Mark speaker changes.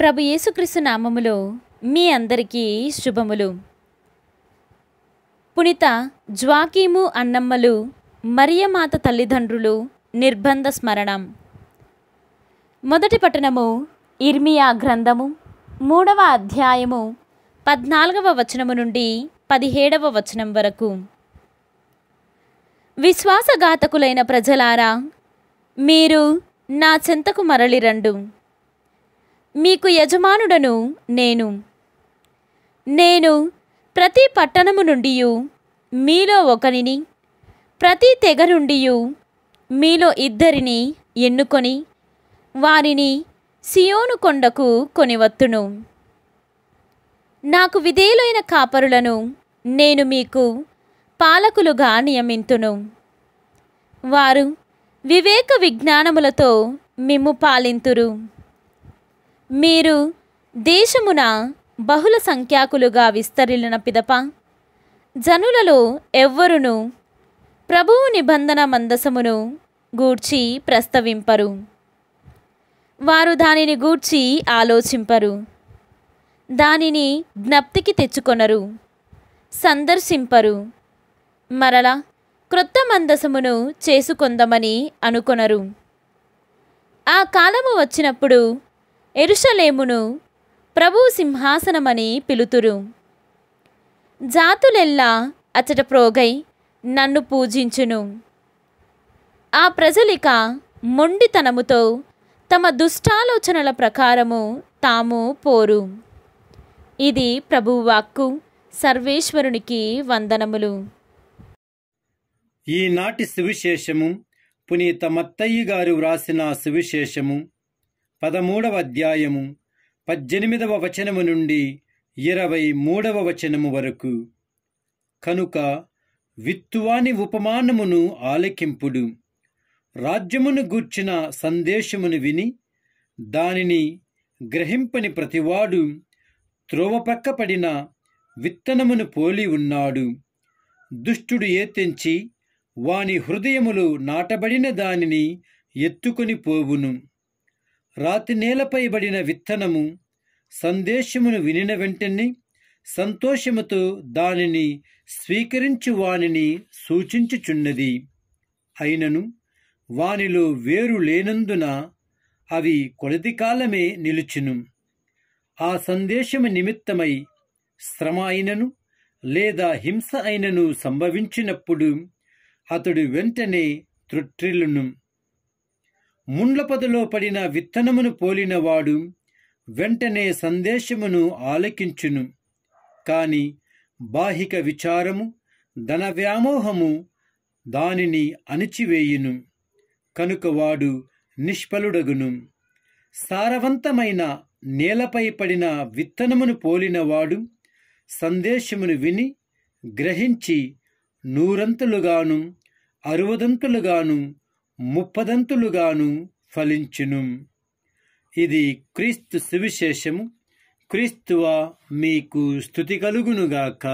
Speaker 1: ప్రభు యేసుక్రీస్తు నామములో మీ అందరికీ శుభములు పునిత జ్వాకీము అన్నమ్మలు మరియమాత తల్లిదండ్రులు నిర్బంధ స్మరణం మొదటి పట్టణము ఇర్మియా గ్రంథము మూడవ అధ్యాయము పద్నాలుగవ వచనము నుండి పదిహేడవ వచనం వరకు విశ్వాసఘాతకులైన ప్రజలారా మీరు నా చెంతకు మరలిరండు రండు మీకు యజమానుడను నేను నేను ప్రతి పట్టణము నుండి మీలో ఒకరిని ప్రతి తెగ నుండి మీలో ఇద్దరిని ఎన్నుకొని వారిని సియోను కొండకు కొనివత్తును నాకు విధేయులైన కాపరులను నేను మీకు పాలకులుగా నియమింతును వారు వివేక విజ్ఞానములతో మిమ్ము పాలింతురు మీరు దేశమున బహుళ సంఖ్యాకులుగా విస్తరిలిన పిదప జనులలో ఎవ్వరును ప్రభువు నిబంధన మందసమును గూర్చి ప్రస్తవింపరు వారు దానిని గూర్చి ఆలోచింపరు దానిని జ్ఞప్తికి తెచ్చుకొనరు సందర్శింపరు మరలా క్రొత్త మందసమును చేసుకొందమని అనుకొనరు ఆ కాలము వచ్చినప్పుడు ఎరుషలేమును ప్రభు సింహాసనమని పిలుతురు జాతులెల్లా అచట ప్రోగై నన్ను పూజించును ఆ ప్రజలిక మొండితనముతో తమ దుష్టాలోచనల ప్రకారము తాము పోరు ఇది ప్రభువాక్కు సర్వేశ్వరునికి వందనములు
Speaker 2: ఈనాటి సువిశేషము పునీత మత్తయ్య గారు వ్రాసిన సువిశేషము పదమూడవ అధ్యాయము పద్దెనిమిదవ వచనము నుండి ఇరవై మూడవ వచనము వరకు కనుక విత్తువాని ఉపమానమును ఆలకింపుడు రాజ్యమును గూర్చిన సందేశమును విని దానిని గ్రహింపని ప్రతివాడు త్రోవపక్కపడిన విత్తనమును పోలి ఉన్నాడు దుష్టుడు ఏతెంచి వాని హృదయములు నాటబడిన దానిని ఎత్తుకొని పోవును రాతి నేలపై విత్తనము సందేశమును వినిన వెంటనే సంతోషముతో దానిని స్వీకరించు వానిని సూచించుచున్నది అయినను వానిలో వేరు లేనందున అవి కొలది కాలమే నిలుచును ఆ సందేశము నిమిత్తమై శ్రమ అయినను లేదా హింస అయినను సంభవించినప్పుడు అతడు వెంటనే త్రుట్రిల్లును ముండ్లపదలో పడిన విత్తనమును పోలినవాడు వెంటనే సందేశమును ఆలకించును కాని బాహిక విచారము ధన వ్యామోహము దానిని అణిచివేయును కనుక వాడు నిష్ఫలుడగును సారవంతమైన నేలపై పడిన విత్తనమును పోలినవాడు సందేశమును విని గ్రహించి నూరంతులుగాను అరువదంతులుగాను ముప్పదంతులుగాను ఫలించును ఇది క్రీస్తు సువిశేషము క్రీస్తువా మీకు స్థుతి కలుగునుగాక